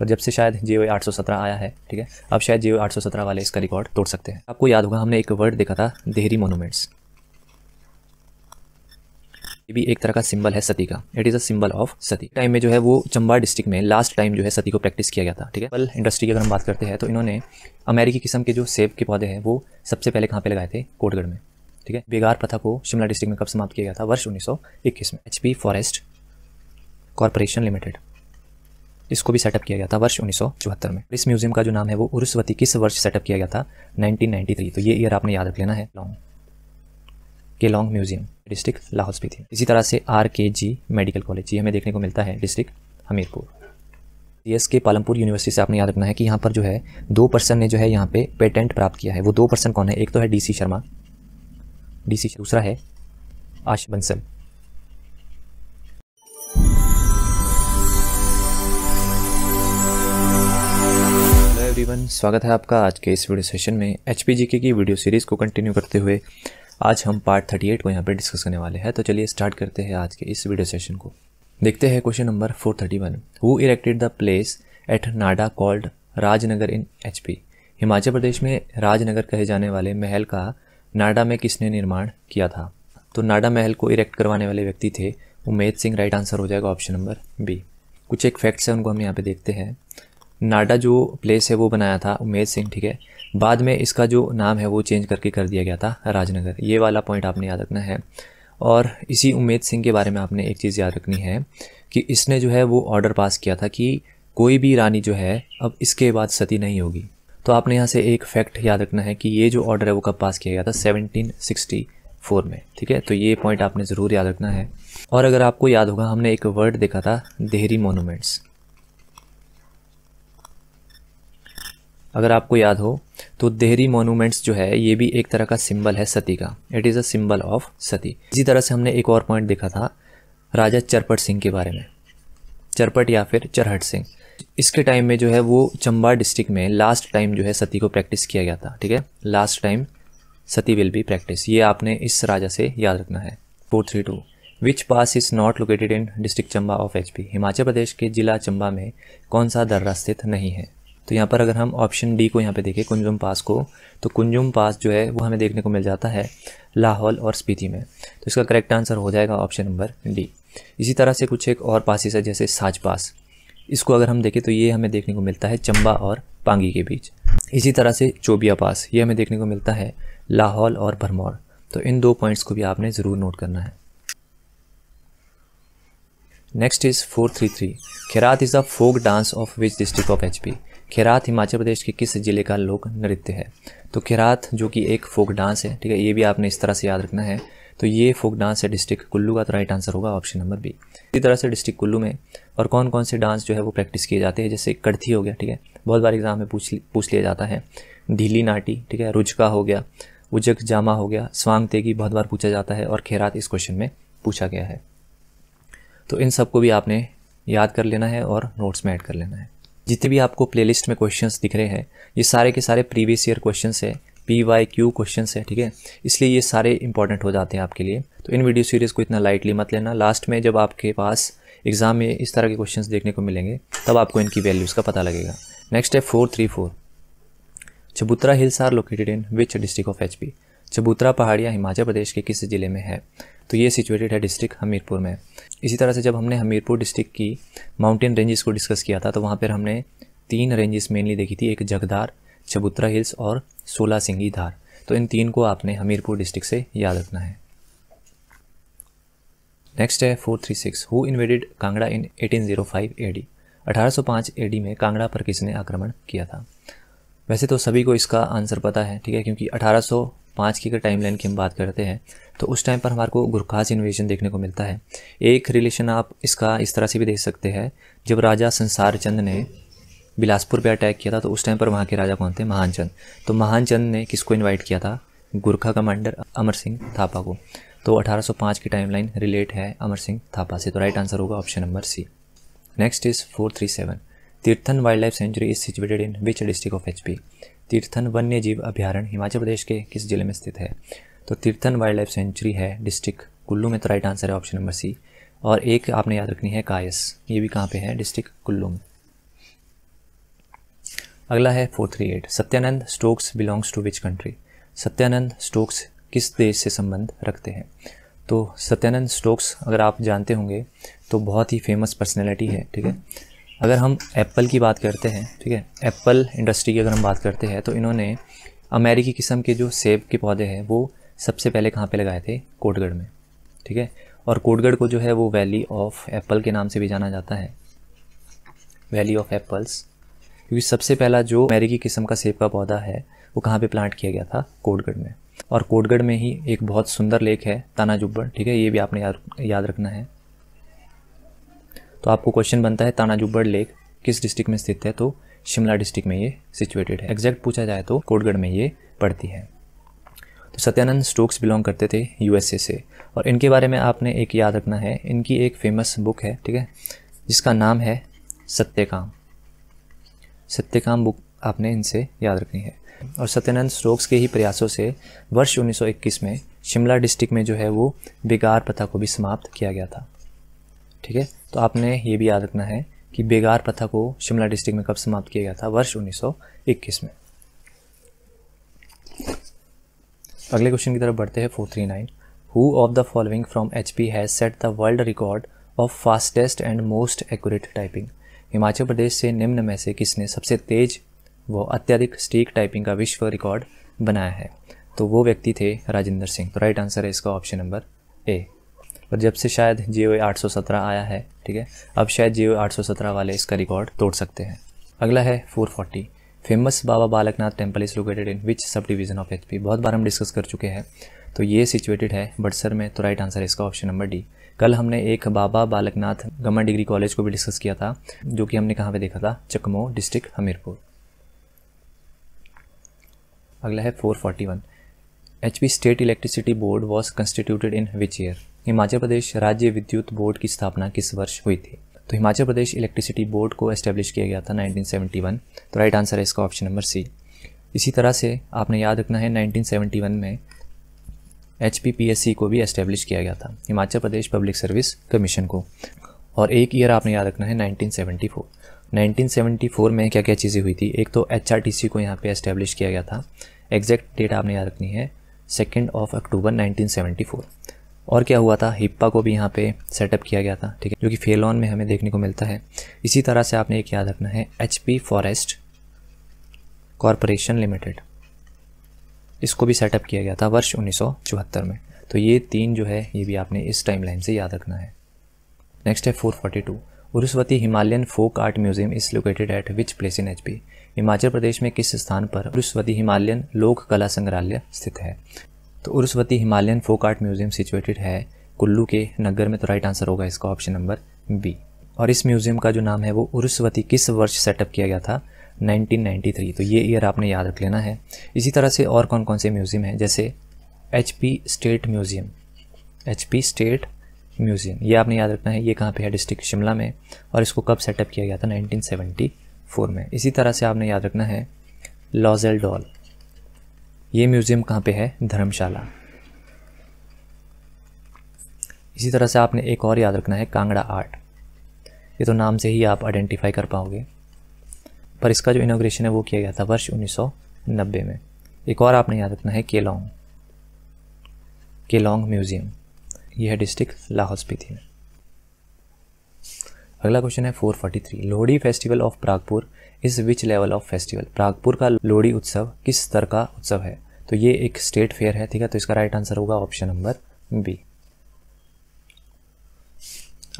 पर जब से शायद जियो आठ आया है ठीक है अब शायद जियो आठ वाले इसका रिकॉर्ड तोड़ सकते हैं आपको याद होगा हमने एक वर्ड देखा था देहरी मोनूमेंट्स ये भी एक तरह का सिंबल है सती का it is a symbol of sati time में जो है वो चंबा डिस्ट्रिक्ट में लास्ट टाइम जो है सती को प्रैक्टिस किया गया था ठीक है पल इंडस्ट्री की अगर हम बात करते हैं तो इन्होंने अमेरिकी किस्म के जो सेब के पौधे हैं वो सबसे पहले कहाँ पे लगाए थे कोटगढ़ में ठीक है बेगार प्रथा को शिमला डिस्ट्रिक्ट में कब समाप्त किया गया था वर्ष उन्नीस में एच फॉरेस्ट कॉरपोरेशन लिमिटेड इसको भी सेटअप किया गया था वर्ष उन्नीस में इस म्यूजियम का जो नाम है वो उर्सवती किस वर्ष सेटअप किया गया था 1993 तो ये ईयर आपने याद रख लेना है लॉन्ग केलोंग म्यूजियम डिस्ट्रिक्ट लाहौल स्पीति इसी तरह से आर के जी मेडिकल कॉलेज ये हमें देखने को मिलता है डिस्ट्रिक्ट हमीरपुर सी एस के पालमपुर यूनिवर्सिटी से आपने याद रखना है कि यहाँ पर जो है दो पर्सन ने जो है यहाँ पे पेटेंट प्राप्त किया है वो दो पर्सन कौन है एक तो है सी शर्मा सी दूसरा है आश बंसल एवरीवन स्वागत है आपका आज के इस वीडियो सेशन में एच की वीडियो सीरीज़ को कंटिन्यू करते हुए आज हम पार्ट 38 को यहाँ पर डिस्कस करने वाले हैं तो चलिए स्टार्ट करते हैं आज के इस वीडियो सेशन को देखते हैं question number 431 who erected the place at Nada called Rajnagar in H Himachal Pradesh में राजनगर कहे जाने वाले महल का नाडा में किसने निर्माण किया था तो नाडा महल को इरेक्ट करवाने वाले व्यक्ति थे उमेद सिंह राइट आंसर हो जाएगा ऑप्शन नंबर बी कुछ एक फैक्ट्स हैं उनको हम यहाँ पे देखते हैं नाडा जो प्लेस है वो बनाया था उमेद सिंह ठीक है बाद में इसका जो नाम है वो चेंज करके कर दिया गया था राजनगर ये वाला पॉइंट आपने याद रखना है और इसी उमेद सिंह के बारे में आपने एक चीज़ याद रखनी है कि इसने जो है वो ऑर्डर पास किया था कि कोई भी रानी जो है अब इसके बाद सती नहीं होगी तो आपने यहाँ से एक फैक्ट याद रखना है कि ये जो ऑर्डर है वो कब पास किया गया था 1764 में ठीक है तो ये पॉइंट आपने ज़रूर याद रखना है और अगर आपको याद होगा हमने एक वर्ड देखा था देहरी मोनूमेंट्स अगर आपको याद हो तो देहरी मोनूमेंट्स जो है ये भी एक तरह का सिंबल है सती का it is a symbol of sati इसी तरह से हमने एक और पॉइंट देखा था राजा चरपट सिंह के बारे में चरपट या फिर चरहट सिंह इसके टाइम में जो है वो चंबा डिस्ट्रिक्ट में लास्ट टाइम जो है सती को प्रैक्टिस किया गया था ठीक है last time sati will be practice ये आपने इस राजा से याद रखना है four three two which pass is not located in district Chamba of HP Himachal Pradesh के जिला चंबा में कौन सा दर्रा स्थित नहीं है तो यहाँ पर अगर हम ऑप्शन डी को यहाँ पे देखें कुंजुम पास को तो कुंजुम पास जो है वो हमें देखने को मिल जाता है लाहौल और स्पीति में तो इसका करेक्ट आंसर हो जाएगा ऑप्शन नंबर डी इसी तरह से कुछ एक और पासिस है जैसे साज पास इसको अगर हम देखें तो ये हमें देखने को मिलता है चंबा और पांगी के बीच इसी तरह से चोबिया पास ये हमें देखने को मिलता है लाहौल और भरमौर तो इन दो पॉइंट्स को भी आपने ज़रूर नोट करना है next is four three three Khairat is the folk dance of which district of H P Khairat Himachal Pradesh के किस ज़िले का लोक नृत्य है तो खैरात जो कि एक फोक डांस है ठीक है ये भी आपने इस तरह से याद रखना है तो ये फोक डांस है डिस्ट्रिक्ट कुल्लू का तो राइट आंसर होगा ऑप्शन नंबर बी इसी तरह से डिस्ट्रिक्ट कुल्लू में और कौन कौन से डांस जो है वो प्रैक्टिस किए जाते हैं जैसे कड़थी हो गया ठीक है बहुत बार एग्जाम में पूछ पूछ लिया जाता है ढीली नाटी ठीक है रुचका हो गया उजक जामा हो गया स्वांग तेगी बहुत बार पूछा जाता है और खैरात इस क्वेश्चन में पूछा गया है तो इन सबको भी आपने याद कर लेना है और नोट्स में ऐड कर लेना है जितने भी आपको प्लेलिस्ट में क्वेश्चंस दिख रहे हैं ये सारे के सारे प्रीवियस ईयर क्वेश्चंस है पी वाई क्यू क्वेश्चन है ठीक है इसलिए ये सारे इंपॉर्टेंट हो जाते हैं आपके लिए तो इन वीडियो सीरीज़ को इतना लाइटली मत लेना लास्ट में जब आपके पास एग्ज़ाम में इस तरह के क्वेश्चंस देखने को मिलेंगे तब आपको इनकी वैल्यूज़ का पता लगेगा नेक्स्ट है four three four Chabutra hills are located in which district of H P Chabutra पहाड़ियाँ हिमाचल प्रदेश के किस ज़िले में है तो ये सिचुएटेड है डिस्ट्रिक्ट हमीरपुर में इसी तरह से जब हमने हमीरपुर डिस्ट्रिक्ट की माउंटेन रेंजेस को डिस्कस किया था तो वहाँ पर हमने तीन रेंजेस मेनली देखी थी एक जगदार चबूतरा हिल्स और सोला सिंगी धार तो इन तीन को आपने हमीरपुर डिस्ट्रिक्ट से याद रखना है नेक्स्ट है 436 who invaded Kangra in 1805 AD A AD में कांगड़ा पर किसने आक्रमण किया था वैसे तो सभी को इसका आंसर पता है ठीक है क्योंकि सौ पाँच की अगर टाइम की हम बात करते हैं तो उस टाइम पर हमारे को गुरखास इन्वेजन देखने को मिलता है एक रिलेशन आप इसका इस तरह से भी देख सकते हैं जब राजा संसार चंद ने बिलासपुर पे अटैक किया था तो उस टाइम पर वहाँ के राजा कौन थे महान चंद तो महान चंद ने किसको इनवाइट किया था गुरखा कमांडर अमर सिंह थापा को तो 1805 की टाइमलाइन रिलेट है अमर सिंह थापा से तो राइट आंसर होगा option number C next is four three seven Tirthan wildlife sanctuary is situated in which district of H Tirthan वन्य जीव अभ्यारण्य हिमाचल प्रदेश के किस जिले में स्थित है तो तीर्थन वाइल्ड लाइफ सेंचुरी है डिस्ट्रिक्ट कुल्लू में तो राइट आंसर है ऑप्शन नंबर सी और एक आपने याद रखनी है कायस ये भी कहाँ पे है डिस्ट्रिक्ट कुल्लू में अगला है four three eight Satyanand Stokes belongs to which country Satyanand Stokes किस देश से संबंध रखते हैं तो सत्यानंद स्टोक्स अगर आप जानते होंगे तो बहुत ही फेमस पर्सनैलिटी है ठीक है अगर हम एप्पल की बात करते हैं ठीक है एप्पल इंडस्ट्री की अगर हम बात करते हैं तो इन्होंने अमेरिकी किस्म के जो सेब के पौधे हैं वो सबसे पहले कहाँ पे लगाए थे कोटगढ़ में ठीक है और कोटगढ़ को जो है वो वैली ऑफ एप्पल के नाम से भी जाना जाता है वैली ऑफ एप्पल्स क्योंकि सबसे पहला जो अमेरिकी किस्म का सेब का पौधा है वो कहाँ पे प्लांट किया गया था कोटगढ़ में और कोटगढ़ में ही एक बहुत सुंदर लेक है ताना जुब्बड़ ठीक है ये भी आपने याद याद रखना है तो आपको क्वेश्चन बनता है तानाजुब्बर लेक किस डिस्ट्रिक्ट में स्थित है तो शिमला डिस्ट्रिक्ट में ये सिचुएटेड है एग्जैक्ट पूछा जाए तो कोटगढ़ में ये पड़ती है तो सत्यानंद स्टोक्स बिलोंग करते थे यूएसए से और इनके बारे में आपने एक याद रखना है इनकी एक फेमस बुक है ठीक है जिसका नाम है सत्यकाम सत्यकाम बुक आपने इनसे याद रखनी है और सत्यानंद स्ट्रोक्स के ही प्रयासों से वर्ष 1921 में शिमला डिस्ट्रिक्ट में जो है वो बेगार प्रथा को भी समाप्त किया गया था ठीक है तो आपने ये भी याद रखना है कि बेगार प्रथा को शिमला डिस्ट्रिक्ट में कब समाप्त किया गया था वर्ष 1921 में अगले क्वेश्चन की तरफ बढ़ते हैं 439 who of the following from H P has set the world record of fastest and most accurate typing Himachal Pradesh से निम्न में से किसने सबसे तेज व अत्यधिक स्टीक टाइपिंग का विश्व रिकॉर्ड बनाया है तो वो व्यक्ति थे राजेंद्र सिंह तो राइट आंसर है इसका ऑप्शन नंबर ए पर जब से शायद जे ओ आठ आया है ठीक है अब शायद जे ओ आठ वाले इसका रिकॉर्ड तोड़ सकते हैं अगला है 440 famous Baba Balaknath temple is located in which subdivision of H बहुत बार हम डिस्कस कर चुके हैं तो ये सिचुएटेड है बटसर में तो राइट आंसर इसका ऑप्शन नंबर डी कल हमने एक Baba Balaknath government degree college को भी डिस्कस किया था जो कि हमने कहाँ पे देखा था चकमो डिस्ट्रिक्ट हमीरपुर अगला है 441 H P state electricity board was constituted in which year Himachal Pradesh राज्य विद्युत बोर्ड की स्थापना किस वर्ष हुई थी तो हिमाचल प्रदेश इलेक्ट्रिसिटी बोर्ड को एस्टेब्लिश किया गया था 1971 तो राइट आंसर है इसका ऑप्शन नंबर सी इसी तरह से आपने याद रखना है 1971 में एच पी को भी एस्टेब्लिश किया गया था Himachal Pradesh public service commission को और एक ईयर आपने याद रखना है 1974 1974 में क्या क्या चीज़ें हुई थी एक तो एच को यहाँ पे एस्टेब्लिश किया गया था एग्जैक्ट डेट आपने याद रखनी है सेकेंड ऑफ अक्टूबर 1974 और क्या हुआ था हिप्पा को भी यहाँ पे सेटअप किया गया था ठीक है जो कि फेलॉन में हमें देखने को मिलता है इसी तरह से आपने एक याद रखना है एच फॉरेस्ट कॉरपोरेशन लिमिटेड इसको भी सेटअप किया गया था वर्ष उन्नीस में तो ये तीन जो है ये भी आपने इस टाइमलाइन से याद रखना है नेक्स्ट है 442 Urusvati Himalayan folk art museum is located at which place in H Himachal Pradesh में किस स्थान पर उरुस्वती हिमालयन लोक कला संग्रहालय स्थित है तो Urusvati Himalayan folk art museum situated है कुल्लू के नगर में तो राइट आंसर होगा इसका ऑप्शन नंबर बी और इस म्यूज़ियम का जो नाम है वो उरुस्वती किस वर्ष सेटअप किया गया था 1993 तो ये ईयर आपने याद रख लेना है इसी तरह से और कौन कौन से म्यूज़ियम हैं जैसे H state museum H state museum ये आपने याद रखना है ये कहाँ पे है डिस्ट्रिक्ट शिमला में और इसको कब सेटअप किया गया था 1974 में इसी तरह से आपने याद रखना है लॉजेल डॉल ये म्यूज़ियम कहाँ पे है धर्मशाला इसी तरह से आपने एक और याद रखना है कांगड़ा आर्ट ये तो नाम से ही आप आइडेंटिफाई कर पाओगे पर इसका जो इनोग्रेशन है वो किया गया था वर्ष उन्नीस में एक और आपने याद रखना है केलोंग केलोंग म्यूज़ियम यह डिस्ट्रिक्ट लाहौल स्पीति में अगला क्वेश्चन है 443 Lohri festival of Pragpur is which level of festival Pragpur का लोहड़ी उत्सव किस स्तर का उत्सव है तो ये एक स्टेट फेयर है ठीक है तो इसका राइट आंसर होगा ऑप्शन नंबर बी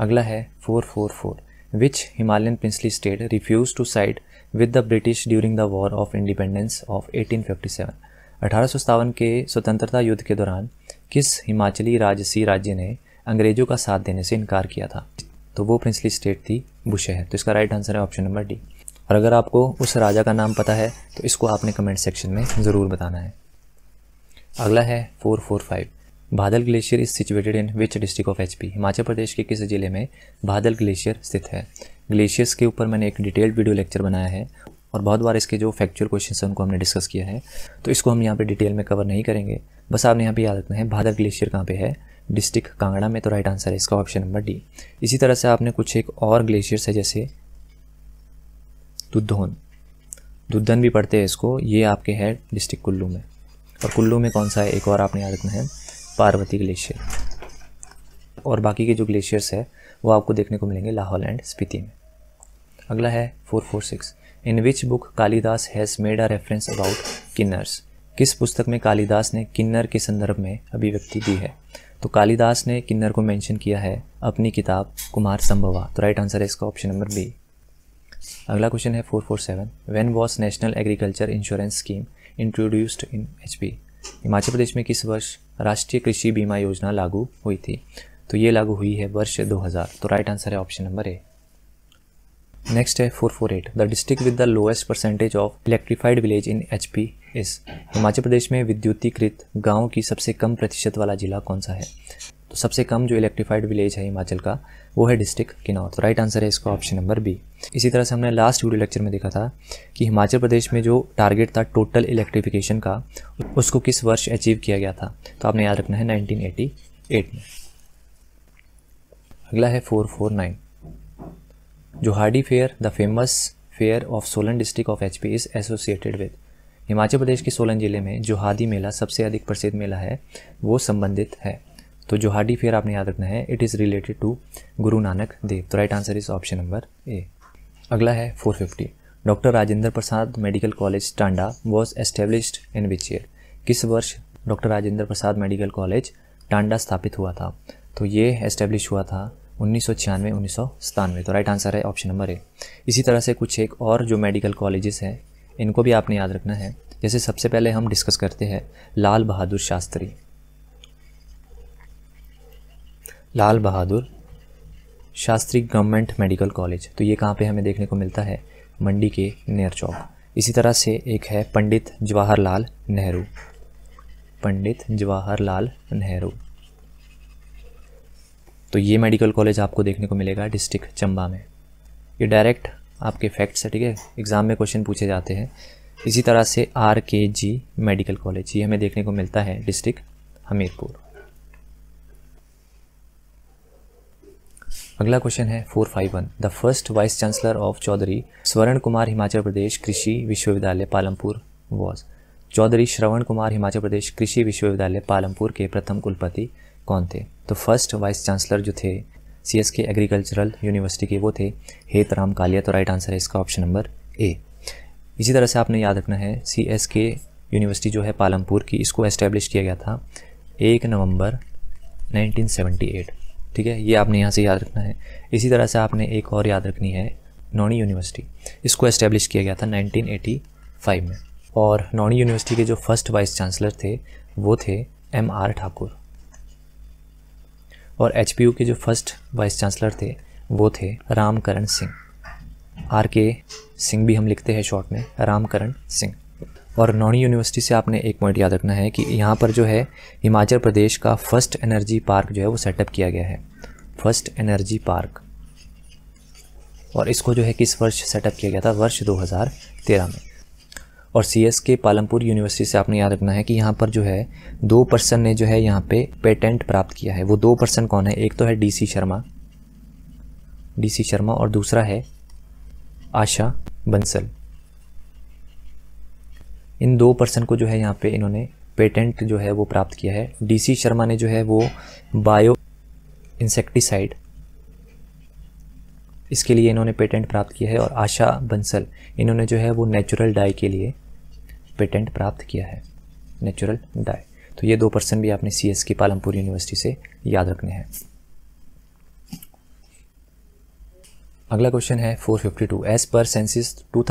अगला है 444 which Himalayan princely state refuse to side with the British during the war of independence of 1857 अठारह के स्वतंत्रता युद्ध के दौरान किस हिमाचली राजसी राज्य ने अंग्रेजों का साथ देने से इनकार किया था तो वो प्रिंसली स्टेट थी बुशहर तो इसका राइट आंसर है ऑप्शन नंबर डी और अगर आपको उस राजा का नाम पता है तो इसको आपने कमेंट सेक्शन में ज़रूर बताना है अगला है four four five Bhadal glacier is situated in which district of HP Himachal Pradesh के किस ज़िले में भादल ग्लेशियर स्थित है ग्लेशियर्स के ऊपर मैंने एक डिटेल्ड वीडियो लेक्चर बनाया है और बहुत बार इसके जो फैक्चुअल क्वेश्चन हैं उनको हमने डिस्कस किया है तो इसको हम यहाँ पर डिटेल में कवर नहीं करेंगे बस आपने यहाँ पे याद रखना है भादर ग्लेशियर कहाँ पे है डिस्ट्रिक्ट कांगड़ा में तो राइट आंसर है इसका ऑप्शन नंबर डी इसी तरह से आपने कुछ एक और ग्लेशियर्स है जैसे दुद्धोन दुद्धन भी पढ़ते हैं इसको ये आपके है डिस्ट्रिक्ट कुल्लू में और कुल्लू में कौन सा है एक और आपने याद रखना है पार्वती ग्लेशियर और बाकी के जो ग्लेशियर्स है वो आपको देखने को मिलेंगे लाहौल एंड स्पीति में अगला है four four six in which book Kalidas has made a reference about Kinnars किस पुस्तक में कालिदास ने किन्नर के संदर्भ में अभिव्यक्ति दी है तो कालिदास ने किन्नर को मेंशन किया है अपनी किताब कुमार संभवा तो राइट आंसर है इसका ऑप्शन नंबर बी अगला क्वेश्चन है four four seven when was national agriculture insurance scheme introduced in H Himachal Pradesh में किस वर्ष राष्ट्रीय कृषि बीमा योजना लागू हुई थी तो ये लागू हुई है वर्ष 2000 तो राइट आंसर है ऑप्शन नंबर ए नेक्स्ट है 448 the district with the lowest percentage of electrified village in HP इस हिमाचल प्रदेश में विद्युतीकृत गांव की सबसे कम प्रतिशत वाला जिला कौन सा है तो सबसे कम जो इलेक्ट्रीफाइड विलेज है हिमाचल का वो है डिस्ट्रिक्ट किन्नौर तो राइट आंसर है इसका ऑप्शन नंबर बी इसी तरह से हमने लास्ट वीडियो लेक्चर में देखा था कि हिमाचल प्रदेश में जो टारगेट था टोटल इलेक्ट्रिफिकेशन का उसको किस वर्ष अचीव किया गया था तो आपने याद रखना है एट में अगला है nine Johadi fair the famous fair of Solan district of H is associated with Himachal Pradesh के सोलन ज़िले में जोहादी मेला सबसे अधिक प्रसिद्ध मेला है वो संबंधित है तो जोहाडी फेयर आपने याद रखना है इट इज़ रिलेटेड टू गुरु नानक देव तो right answer is option number A अगला है 450 doctor Rajendra Prasad medical college Tanda was established in which year किस वर्ष doctor Rajendra Prasad medical college Tanda स्थापित हुआ था तो ये एस्टेब्लिश हुआ था उन्नीस सौ छियानवे उन्नीस सौ सतानवे तो राइट आंसर है ऑप्शन नंबर ए इसी तरह से कुछ एक और जो मेडिकल कॉलेजेस हैं इनको भी आपने याद रखना है जैसे सबसे पहले हम डिस्कस करते हैं Lal Bahadur Shastri Lal Bahadur Shastri government medical college तो ये कहाँ पे हमें देखने को मिलता है मंडी के नेर चौक इसी तरह से एक है पंडित जवाहरलाल नेहरू पंडित जवाहरलाल नेहरू तो ये मेडिकल कॉलेज आपको देखने को मिलेगा डिस्ट्रिक्ट चंबा में ये डायरेक्ट आपके फैक्ट्स है ठीक है एग्ज़ाम में क्वेश्चन पूछे जाते हैं इसी तरह से आर के जी मेडिकल कॉलेज ये हमें देखने को मिलता है डिस्ट्रिक्ट हमीरपुर अगला क्वेश्चन है four five one the first vice chancellor of Chaudhary Swarn Kumar Himachal Pradesh Krishi Vishwavidyalaya Palampur was Chaudhary Shravan Kumar Himachal Pradesh Krishi Vishwavidyalaya Palampur के प्रथम कुलपति कौन थे तो फर्स्ट वाइस चांसलर जो थे C S K agricultural university के वो थे हेत राम कालिया तो राइट आंसर है इसका ऑप्शन नंबर ए इसी तरह से आपने याद रखना है सी एस के यूनिवर्सिटी जो है पालमपुर की इसको एस्टेब्लिश किया गया था एक नवंबर 1978 ठीक है ये आपने यहाँ से याद रखना है इसी तरह से आपने एक और याद रखनी है नौनी यूनिवर्सिटी इसको एस्टेब्लिश किया गया था 1985 में और नौनी यूनिवर्सिटी के जो फर्स्ट वाइस चांसलर थे वो थे एम आर ठाकुर और एच के जो फर्स्ट वाइस चांसलर थे वो थे रामकरण सिंह आर के सिंह भी हम लिखते हैं शॉर्ट में रामकरण सिंह और नौनी यूनिवर्सिटी से आपने एक पॉइंट याद रखना है कि यहाँ पर जो है हिमाचल प्रदेश का फर्स्ट एनर्जी पार्क जो है वो सेटअप किया गया है फर्स्ट एनर्जी पार्क और इसको जो है किस वर्ष सेटअप किया गया था वर्ष 2013 में और सी एस के पालमपुर यूनिवर्सिटी से आपने याद रखना है कि यहाँ पर जो है दो पर्सन ने जो है यहाँ पे पेटेंट प्राप्त किया है वो दो पर्सन कौन है एक तो है D C Sharma D C Sharma और दूसरा है आशा बंसल इन दो पर्सन को जो है यहाँ पे इन्होंने पेटेंट जो है वो प्राप्त किया है डी सी शर्मा ने जो है वो बायो इंसेक्टिसाइड इसके लिए इन्होंने पेटेंट प्राप्त किया है और आशा बंसल इन्होंने जो है वो नेचुरल डाई के लिए पेटेंट प्राप्त किया है नेचुरल डाई तो ये दो पर्सन भी आपने सी एस की पालमपुर यूनिवर्सिटी से याद रखने हैं अगला क्वेश्चन है 452 as per census to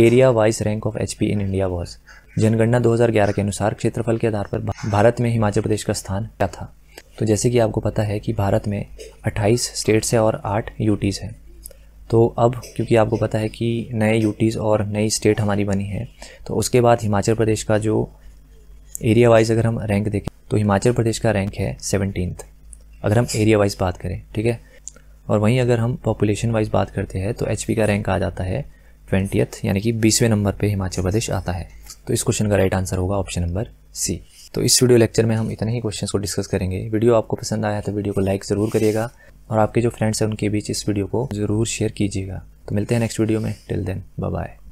area wise rank of HP in India was जनगणना 2011 के अनुसार क्षेत्रफल के आधार पर भारत में हिमाचल प्रदेश का स्थान क्या था तो जैसे कि आपको पता है कि भारत में 28 स्टेट्स हैं और 8 यूटीज़ हैं तो अब क्योंकि आपको पता है कि नए यूटीज़ और नई स्टेट हमारी बनी है तो उसके बाद हिमाचल प्रदेश का जो एरिया वाइज अगर हम रैंक देखें तो हिमाचल प्रदेश का रैंक है सेवनटीन अगर हम एरिया वाइज बात करें ठीक है और वहीं अगर हम पॉपुलेशन वाइज बात करते हैं तो एच का रैंक आ जाता है ट्वेंटियथ यानी कि बीसवें नंबर पे हिमाचल प्रदेश आता है तो इस क्वेश्चन का राइट आंसर होगा ऑप्शन नंबर सी तो इस वीडियो लेक्चर में हम इतने ही क्वेश्चंस को डिस्कस करेंगे वीडियो आपको पसंद आया तो वीडियो को लाइक ज़रूर करिएगा और आपके जो फ्रेंड्स हैं उनके बीच इस वीडियो को ज़रूर शेयर कीजिएगा तो मिलते हैं नेक्स्ट वीडियो में टिल देन बाय